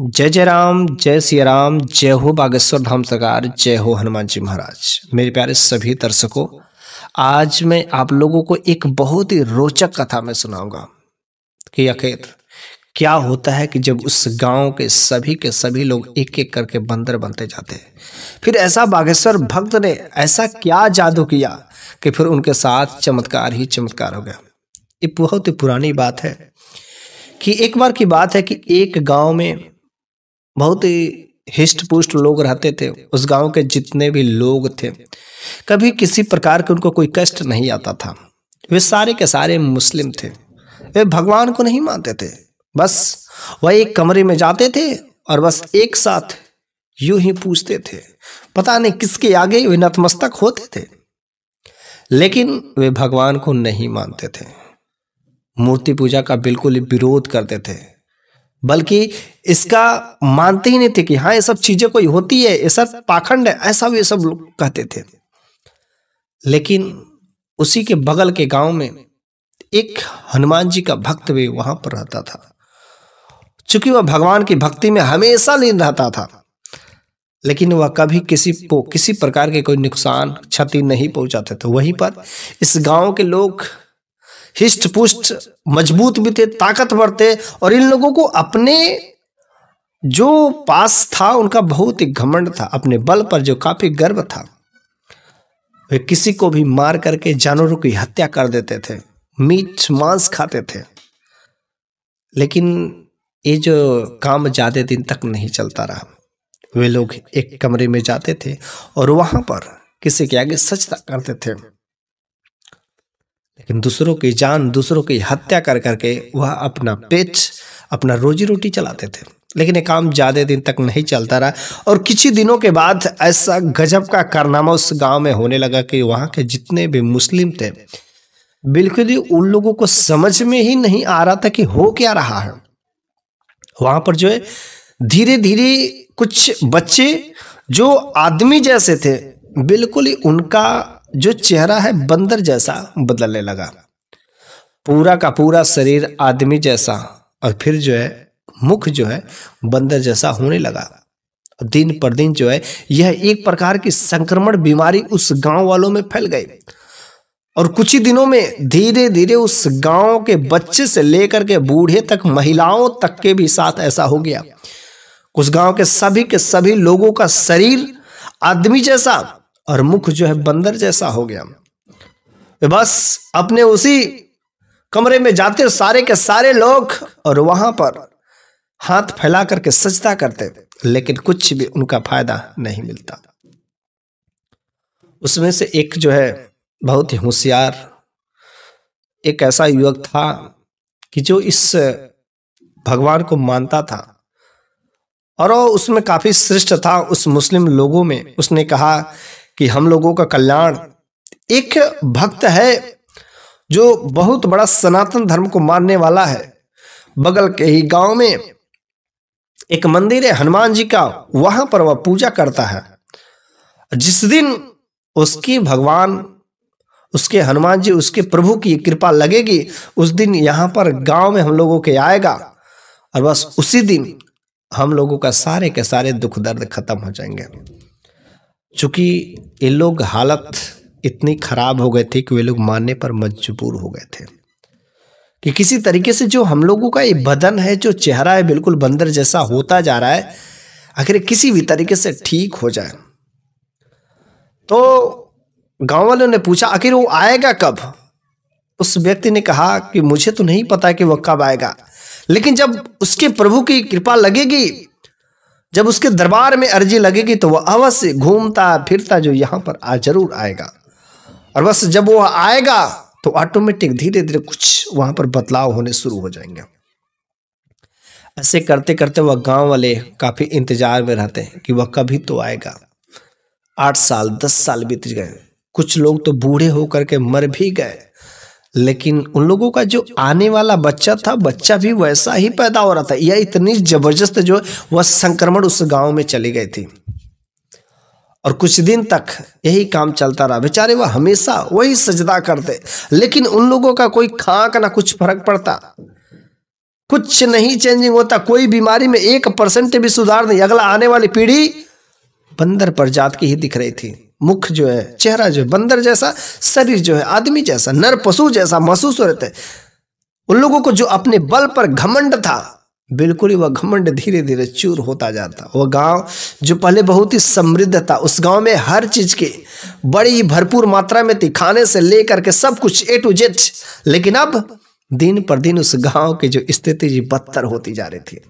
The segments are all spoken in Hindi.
जय जय राम जय सिया राम जय हो बागेश्वर धाम सरकार जय हो हनुमान जी महाराज मेरे प्यारे सभी दर्शकों आज मैं आप लोगों को एक बहुत ही रोचक कथा में सुनाऊंगा कि अकेत क्या होता है कि जब उस गांव के सभी के सभी लोग एक एक करके बंदर बनते जाते हैं फिर ऐसा बागेश्वर भक्त ने ऐसा क्या जादू किया कि फिर उनके साथ चमत्कार ही चमत्कार हो गया ये बहुत ही पुरानी बात है कि एक बार की बात है कि एक गांव में बहुत ही हिष्ट पुष्ट लोग रहते थे उस गांव के जितने भी लोग थे कभी किसी प्रकार के उनको कोई कष्ट नहीं आता था वे सारे के सारे मुस्लिम थे वे भगवान को नहीं मानते थे बस वह एक कमरे में जाते थे और बस एक साथ यूं ही पूछते थे पता नहीं किसके आगे वे नतमस्तक होते थे लेकिन वे भगवान को नहीं मानते थे मूर्ति पूजा का बिल्कुल ही विरोध करते थे बल्कि इसका मानते ही नहीं थे कि हाँ ये सब चीजें कोई होती है ये सब पाखंड है ऐसा भी सब लोग कहते थे लेकिन उसी के बगल के गांव में एक हनुमान जी का भक्त भी वहां पर रहता था चूंकि वह भगवान की भक्ति में हमेशा लीन रहता था लेकिन वह कभी किसी को किसी प्रकार के कोई नुकसान क्षति नहीं पहुंचाते थे वहीं पर इस गांव के लोग हिष्ट पुष्ट मजबूत भी थे ताकतवर थे और इन लोगों को अपने जो पास था उनका बहुत ही घमंड था अपने बल पर जो काफी गर्व था वे किसी को भी मार करके जानवरों की हत्या कर देते थे मीट मांस खाते थे लेकिन ये जो काम ज़्यादा दिन तक नहीं चलता रहा वे लोग एक कमरे में जाते थे और वहां पर किसी के आगे सचता करते थे लेकिन दूसरों की जान दूसरों की हत्या कर करके वह अपना पेच अपना रोजी रोटी चलाते थे लेकिन ये काम ज़्यादा दिन तक नहीं चलता रहा और कुछ ही दिनों के बाद ऐसा गजब का कारनामा उस गांव में होने लगा कि वहाँ के जितने भी मुस्लिम थे बिल्कुल ही उन लोगों को समझ में ही नहीं आ रहा था कि हो क्या रहा है वहाँ पर जो है धीरे धीरे कुछ बच्चे जो आदमी जैसे थे बिल्कुल ही उनका जो चेहरा है बंदर जैसा बदलने लगा पूरा का पूरा शरीर आदमी जैसा और फिर जो है मुख जो है बंदर जैसा होने लगा दिन पर दिन जो है यह एक प्रकार की संक्रमण बीमारी उस गांव वालों में फैल गई और कुछ ही दिनों में धीरे धीरे उस गांव के बच्चे से लेकर के बूढ़े तक महिलाओं तक के भी साथ ऐसा हो गया उस गांव के सभी के सभी लोगों का शरीर आदमी जैसा और मुख जो है बंदर जैसा हो गया बस अपने उसी कमरे में जाते सारे के सारे लोग और वहां पर हाथ फैला करके सजदा करते लेकिन कुछ भी उनका फायदा नहीं मिलता उसमें से एक जो है बहुत ही होशियार एक ऐसा युवक था कि जो इस भगवान को मानता था और उसमें काफी श्रेष्ठ था उस मुस्लिम लोगों में उसने कहा कि हम लोगों का कल्याण एक भक्त है जो बहुत बड़ा सनातन धर्म को मानने वाला है बगल के ही गांव में एक मंदिर है हनुमान जी का वहां पर वह पूजा करता है जिस दिन उसकी भगवान उसके हनुमान जी उसके प्रभु की कृपा लगेगी उस दिन यहाँ पर गांव में हम लोगों के आएगा और बस उसी दिन हम लोगों का सारे के सारे दुख दर्द खत्म हो जाएंगे चूँकि ये लोग हालत इतनी ख़राब हो गए थे कि वे लोग मानने पर मजबूर हो गए थे कि किसी तरीके से जो हम लोगों का ये बदन है जो चेहरा है बिल्कुल बंदर जैसा होता जा रहा है आखिर किसी भी तरीके से ठीक हो जाए तो गांव वालों ने पूछा आखिर वो आएगा कब उस व्यक्ति ने कहा कि मुझे तो नहीं पता कि वह कब आएगा लेकिन जब उसके प्रभु की कृपा लगेगी जब उसके दरबार में अर्जी लगेगी तो वह अवश्य घूमता फिरता जो यहाँ पर आ जरूर आएगा और बस जब वह आएगा तो ऑटोमेटिक धीरे धीरे कुछ वहां पर बदलाव होने शुरू हो जाएंगे ऐसे करते करते वह गांव वाले काफ़ी इंतजार में रहते हैं कि वह कभी तो आएगा आठ साल दस साल बीत गए कुछ लोग तो बूढ़े होकर के मर भी गए लेकिन उन लोगों का जो आने वाला बच्चा था बच्चा भी वैसा ही पैदा हो रहा था यह इतनी जबरदस्त जो वह संक्रमण उस गांव में चली गई थी और कुछ दिन तक यही काम चलता रहा बेचारे वह हमेशा वही सजदा करते लेकिन उन लोगों का कोई खाक ना कुछ फर्क पड़ता कुछ नहीं चेंजिंग होता कोई बीमारी में एक परसेंट भी सुधार नहीं अगला आने वाली पीढ़ी बंदर प्रजात की ही दिख रही थी मुख जो है चेहरा जो है बंदर जैसा शरीर जो है आदमी जैसा नर पशु जैसा महसूस हो रहे थे उन लोगों को जो अपने बल पर घमंड था बिल्कुल ही वह घमंड धीरे धीरे चूर होता जाता वह गांव जो पहले बहुत ही समृद्ध था उस गांव में हर चीज़ की बड़ी भरपूर मात्रा में थी खाने से लेकर के सब कुछ ए टू जेड लेकिन अब दिन पर दिन उस गांव की जो स्थिति जी बदतर होती जा रही थी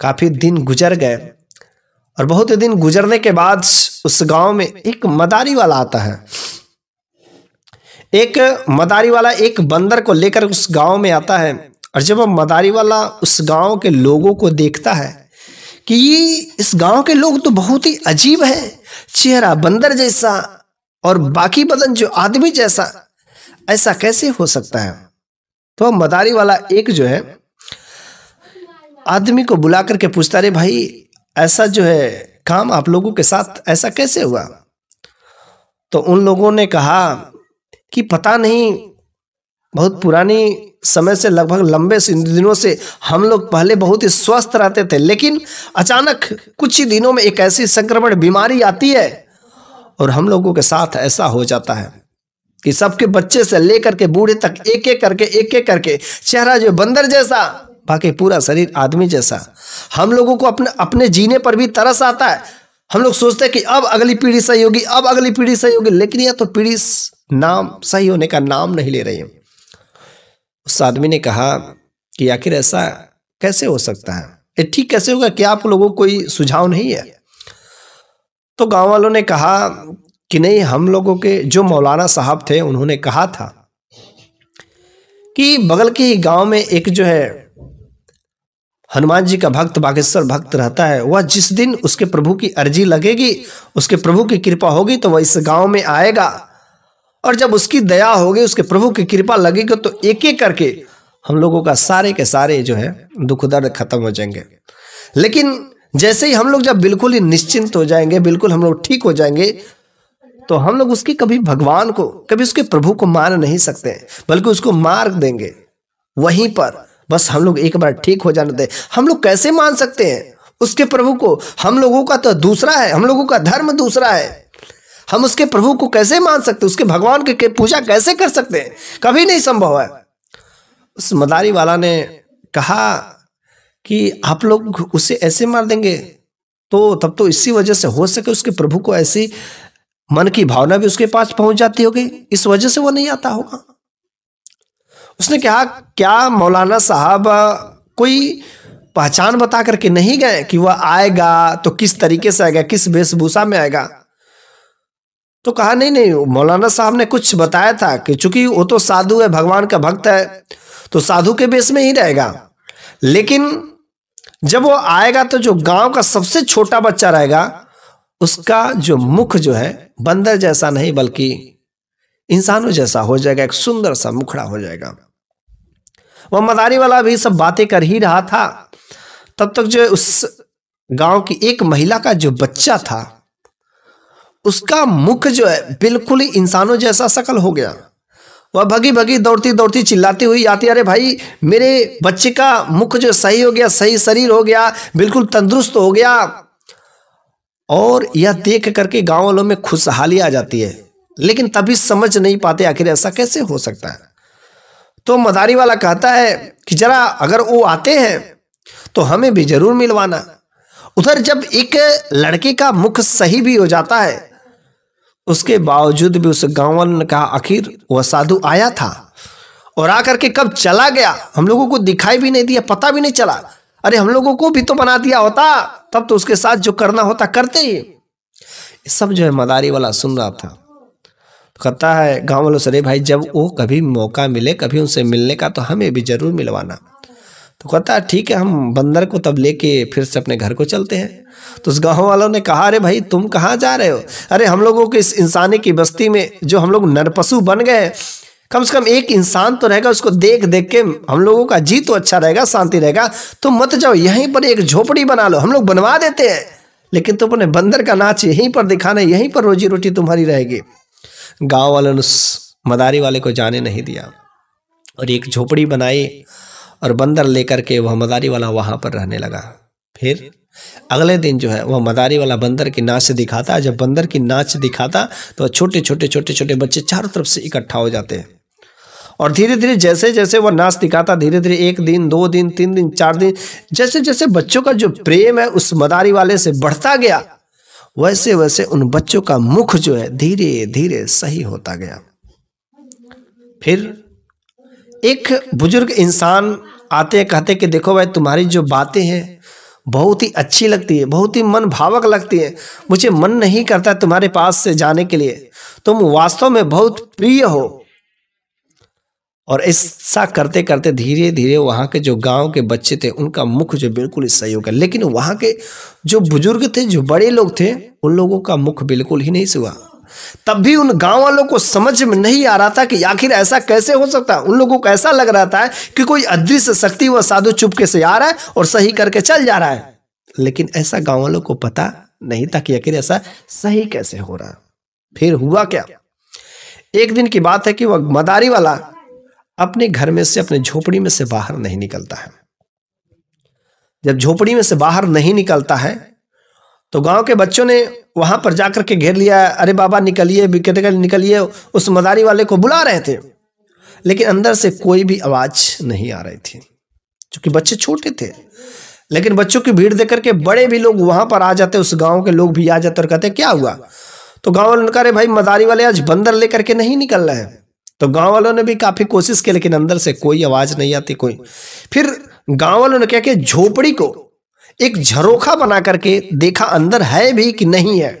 काफी दिन गुजर गए और बहुत दिन गुजरने के बाद उस गांव में एक मदारी वाला आता है एक मदारी वाला एक बंदर को लेकर उस गांव में आता है और जब वह मदारी वाला उस गांव के लोगों को देखता है कि ये इस गांव के लोग तो बहुत ही अजीब है चेहरा बंदर जैसा और बाकी बदन जो आदमी जैसा ऐसा कैसे हो सकता है तो मदारी वाला एक जो है आदमी को बुला करके पूछता रे भाई ऐसा जो है काम आप लोगों के साथ ऐसा कैसे हुआ तो उन लोगों ने कहा कि पता नहीं बहुत पुरानी समय से लगभग लंबे दिनों से हम लोग पहले बहुत ही स्वस्थ रहते थे लेकिन अचानक कुछ ही दिनों में एक ऐसी संक्रमण बीमारी आती है और हम लोगों के साथ ऐसा हो जाता है कि सबके बच्चे से लेकर के बूढ़े तक एक एक करके एक एक करके चेहरा जो बंदर जैसा बाकी पूरा शरीर आदमी जैसा हम लोगों को अपने अपने जीने पर भी तरस आता है हम लोग सोचते हैं कि अब अगली पीढ़ी सही होगी अब अगली पीढ़ी सही होगी लेकिन यह तो पीढ़ी नाम सही होने का नाम नहीं ले रही उस आदमी ने कहा कि आखिर ऐसा कैसे हो सकता है ये ठीक कैसे होगा क्या आप लोगों को कोई सुझाव नहीं है तो गांव वालों ने कहा कि नहीं हम लोगों के जो मौलाना साहब थे उन्होंने कहा था कि बगल के ही गांव में एक जो है हनुमान जी का भक्त बागेश्वर भक्त रहता है वह जिस दिन उसके प्रभु की अर्जी लगेगी उसके प्रभु की कृपा होगी तो वह इस गांव में आएगा और जब उसकी दया होगी उसके प्रभु की कृपा लगेगी तो एक एक करके हम लोगों का सारे के सारे जो है दुख दर्द खत्म हो जाएंगे लेकिन जैसे ही हम लोग जब बिल्कुल ही निश्चिंत हो जाएंगे बिल्कुल हम लोग ठीक हो जाएंगे तो हम लोग उसकी कभी भगवान को कभी उसके प्रभु को मार नहीं सकते बल्कि उसको मार देंगे वहीं पर बस हम लोग एक बार ठीक हो जाने दे हम लोग कैसे मान सकते हैं उसके प्रभु को हम लोगों का तो दूसरा है हम लोगों का धर्म दूसरा है हम उसके प्रभु को कैसे मान सकते उसके भगवान के, पूजा कैसे कर सकते हैं कभी नहीं संभव है उस मदारी वाला ने कहा कि आप लोग उसे ऐसे मार देंगे तो तब तो इसी वजह से हो सके उसके प्रभु को ऐसी मन की भावना भी उसके पास पहुंच जाती होगी इस वजह से वो नहीं आता होगा उसने कहा क्या मौलाना साहब कोई पहचान बता करके नहीं गए कि वह आएगा तो किस तरीके से आएगा किस वेशभूषा में आएगा तो कहा नहीं नहीं मौलाना साहब ने कुछ बताया था कि चूंकि वो तो साधु है भगवान का भक्त है तो साधु के बेस में ही रहेगा लेकिन जब वो आएगा तो जो गांव का सबसे छोटा बच्चा रहेगा उसका जो मुख जो है बंदर जैसा नहीं बल्कि इंसानों जैसा हो जाएगा एक सुंदर सा मुखड़ा हो जाएगा वह मदारी वाला भी सब बातें कर ही रहा था तब तक जो उस गांव की एक महिला का जो बच्चा था उसका मुख जो है बिल्कुल ही इंसानों जैसा शकल हो गया वह भगी भगी दौड़ती दौड़ती चिल्लाती हुई आती अरे भाई मेरे बच्चे का मुख जो सही हो गया सही शरीर हो गया बिल्कुल तंदुरुस्त हो गया और यह देख करके गांव वालों में खुशहाली आ जाती है लेकिन तभी समझ नहीं पाते आखिर ऐसा कैसे हो सकता है तो मदारी वाला कहता है कि जरा अगर वो आते हैं तो हमें भी जरूर मिलवाना उधर जब एक लड़के का मुख सही भी हो जाता है उसके बावजूद भी उस गांव वालों ने कहा आखिर वह साधु आया था और आकर के कब चला गया हम लोगों को दिखाई भी नहीं दिया पता भी नहीं चला अरे हम लोगों को भी तो बना दिया होता तब तो उसके साथ जो करना होता करते ही सब जो है मदारी वाला सुन रहा था कहता है गाँव वालों से भाई जब वो कभी मौका मिले कभी उनसे मिलने का तो हमें भी ज़रूर मिलवाना तो कहता है ठीक है हम बंदर को तब लेके फिर से अपने घर को चलते हैं तो उस गाँव वालों ने कहा अरे भाई तुम कहाँ जा रहे हो अरे हम लोगों के इस इंसानी की बस्ती में जो हम लोग नरपशु बन गए कम से कम एक इंसान तो रहेगा उसको देख देख के हम लोगों का जी तो अच्छा रहेगा शांति रहेगा तो मत जाओ यहीं पर एक झोपड़ी बना लो हम लोग बनवा देते हैं लेकिन तुम अपने बंदर का नाच यहीं पर दिखाना यहीं पर रोजी रोटी तुम्हारी रहेगी गांव वालों ने उस मदारी वाले को जाने नहीं दिया और एक झोपड़ी बनाई और बंदर लेकर के वह मदारी वाला वहां पर रहने लगा फिर अगले दिन जो है वह मदारी वाला बंदर की नाच दिखाता जब बंदर की नाच दिखाता तो छोटे छोटे छोटे छोटे बच्चे चारों तरफ से इकट्ठा हो जाते हैं और धीरे धीरे जैसे जैसे वह नाच दिखाता धीरे धीरे एक दिन दो दिन तीन दिन चार दिन जैसे जैसे बच्चों का जो प्रेम है उस मदारी वाले से बढ़ता गया वैसे वैसे उन बच्चों का मुख जो है धीरे धीरे सही होता गया फिर एक बुजुर्ग इंसान आते कहते कि देखो भाई तुम्हारी जो बातें हैं बहुत ही अच्छी लगती है बहुत ही मन भावक लगती है मुझे मन नहीं करता तुम्हारे पास से जाने के लिए तुम वास्तव में बहुत प्रिय हो और ऐसा करते करते धीरे धीरे वहाँ के जो गांव के बच्चे थे उनका मुख जो बिल्कुल सही हो गया लेकिन वहाँ के जो बुजुर्ग थे जो बड़े लोग थे उन लोगों का मुख बिल्कुल ही नहीं हुआ तब भी उन गांव वालों को समझ में नहीं आ रहा था कि आखिर ऐसा कैसे हो सकता है उन लोगों को ऐसा लग रहा था कि कोई अदृश्य शक्ति वह साधु चुपके से आ रहा है और सही करके चल जा रहा है लेकिन ऐसा गांव वालों को पता नहीं था कि आखिर ऐसा सही कैसे हो रहा फिर हुआ क्या एक दिन की बात है कि वह मदारी वाला अपने घर में से अपने झोपड़ी में से बाहर नहीं निकलता है जब झोपड़ी में से बाहर नहीं निकलता है तो गांव के बच्चों ने वहां पर जाकर के घेर लिया अरे बाबा निकलिए कहते निकलिए उस मदारी वाले को बुला रहे थे लेकिन अंदर से कोई भी आवाज नहीं आ रही थी क्योंकि बच्चे छोटे थे लेकिन बच्चों की भीड़ देख के बड़े भी लोग वहां पर आ जाते उस गांव के लोग भी आ जाते और कहते क्या हुआ तो गांव वाले कह रहे भाई मदारी वाले आज बंदर लेकर के नहीं निकल रहे हैं तो गांव वालों ने भी काफ़ी कोशिश की लेकिन अंदर से कोई आवाज़ नहीं आती कोई फिर गांव वालों ने क्या किया झोपड़ी को एक झरोखा बना करके देखा अंदर है भी कि नहीं है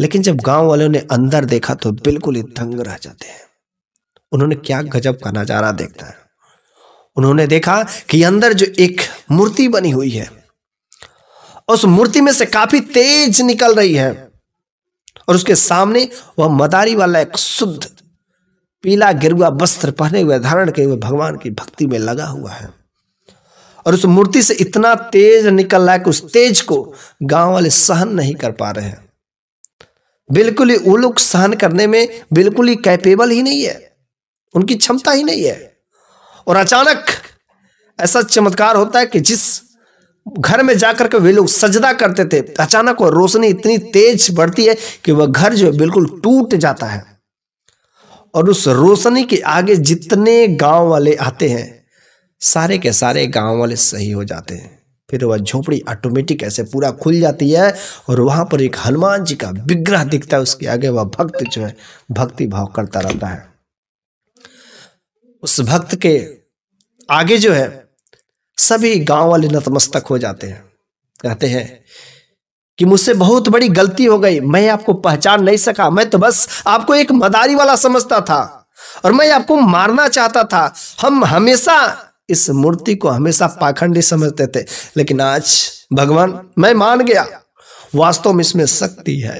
लेकिन जब गांव वालों ने अंदर देखा तो बिल्कुल ही दंग रह जाते हैं उन्होंने क्या गजब का नज़ारा देखता है उन्होंने देखा कि अंदर जो एक मूर्ति बनी हुई है उस मूर्ति में से काफी तेज निकल रही है और उसके सामने वह मदारी वाला एक शुद्ध पीला गिरुआ वस्त्र पहने हुए धारण किए हुए भगवान की भक्ति में लगा हुआ है और उस मूर्ति से इतना तेज निकल रहा है कि उस तेज को गांव वाले सहन नहीं कर पा रहे हैं बिल्कुल ही वो लोग सहन करने में बिल्कुल ही कैपेबल ही नहीं है उनकी क्षमता ही नहीं है और अचानक ऐसा चमत्कार होता है कि जिस घर में जाकर के वे लोग सजदा करते थे अचानक वो रोशनी इतनी तेज बढ़ती है कि वह घर जो है बिल्कुल टूट जाता है और उस रोशनी के आगे जितने गांव वाले आते हैं सारे के सारे गांव वाले सही हो जाते हैं फिर वह झोपड़ी ऑटोमेटिक ऐसे पूरा खुल जाती है और वहां पर एक हनुमान जी का विग्रह दिखता है उसके आगे वह भक्त जो है भक्ति भाव करता रहता है उस भक्त के आगे जो है सभी गांव वाले नतमस्तक हो जाते हैं कहते हैं कि मुझसे बहुत बड़ी गलती हो गई मैं आपको पहचान नहीं सका मैं तो बस आपको एक मदारी वाला समझता था और मैं आपको मारना चाहता था हम हमेशा इस मूर्ति को हमेशा पाखंडी समझते थे लेकिन आज भगवान मैं मान गया वास्तव में इसमें शक्ति है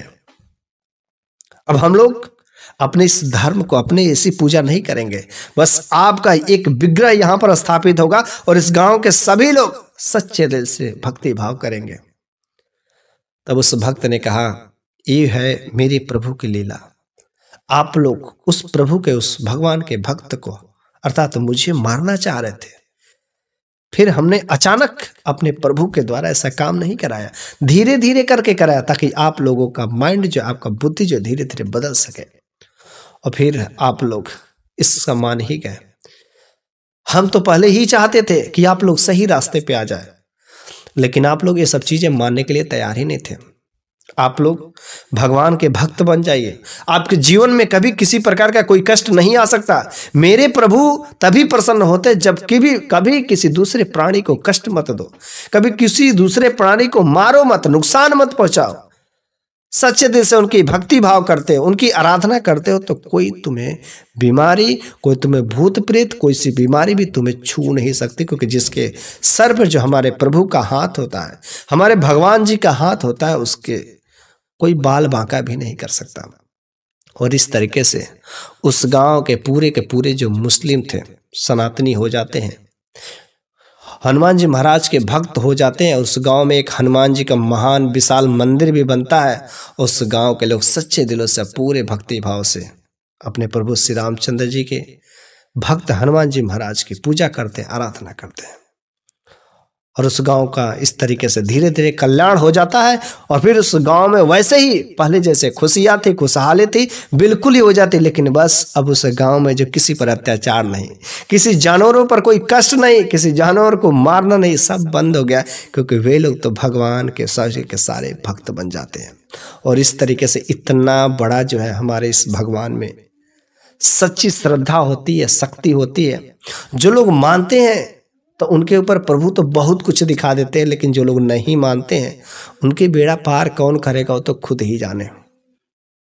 अब हम लोग अपने इस धर्म को अपने ऐसी पूजा नहीं करेंगे बस आपका एक विग्रह यहां पर स्थापित होगा और इस गांव के सभी लोग सच्चे दिल से भक्ति भाव करेंगे तब उस भक्त ने कहा ये है मेरे प्रभु की लीला आप लोग उस प्रभु के उस भगवान के भक्त को अर्थात मुझे मारना चाह रहे थे फिर हमने अचानक अपने प्रभु के द्वारा ऐसा काम नहीं कराया धीरे धीरे करके कराया ताकि आप लोगों का माइंड जो आपका बुद्धि जो धीरे धीरे बदल सके और फिर आप लोग इसका मान ही गए हम तो पहले ही चाहते थे कि आप लोग सही रास्ते पे आ जाए लेकिन आप लोग ये सब चीज़ें मानने के लिए तैयार ही नहीं थे आप लोग भगवान के भक्त बन जाइए आपके जीवन में कभी किसी प्रकार का कोई कष्ट नहीं आ सकता मेरे प्रभु तभी प्रसन्न होते कि भी कभी किसी दूसरे प्राणी को कष्ट मत दो कभी किसी दूसरे प्राणी को मारो मत नुकसान मत पहुंचाओ सच्चे दिल से उनकी भक्ति भाव करते हो उनकी आराधना करते हो तो कोई तुम्हें बीमारी कोई तुम्हें भूत प्रेत कोई सी बीमारी भी तुम्हें छू नहीं सकती क्योंकि जिसके सर पर जो हमारे प्रभु का हाथ होता है हमारे भगवान जी का हाथ होता है उसके कोई बाल बांका भी नहीं कर सकता और इस तरीके से उस गांव के पूरे के पूरे जो मुस्लिम थे सनातनी हो जाते हैं हनुमान जी महाराज के भक्त हो जाते हैं उस गांव में एक हनुमान जी का महान विशाल मंदिर भी बनता है उस गांव के लोग सच्चे दिलों से पूरे भक्ति भाव से अपने प्रभु श्री रामचंद्र जी के भक्त हनुमान जी महाराज की पूजा करते हैं आराधना करते हैं और उस गांव का इस तरीके से धीरे धीरे कल्याण हो जाता है और फिर उस गांव में वैसे ही पहले जैसे खुशियाँ थी खुशहाली थी बिल्कुल ही हो जाती लेकिन बस अब उस गांव में जो किसी पर अत्याचार नहीं किसी जानवरों पर कोई कष्ट नहीं किसी जानवर को मारना नहीं सब बंद हो गया क्योंकि वे लोग तो भगवान के सारे के सारे भक्त बन जाते हैं और इस तरीके से इतना बड़ा जो है हमारे इस भगवान में सच्ची श्रद्धा होती है शक्ति होती है जो लोग मानते हैं तो उनके ऊपर प्रभु तो बहुत कुछ दिखा देते हैं लेकिन जो लोग नहीं मानते हैं उनकी बेड़ा पार कौन करेगा वो तो खुद ही जाने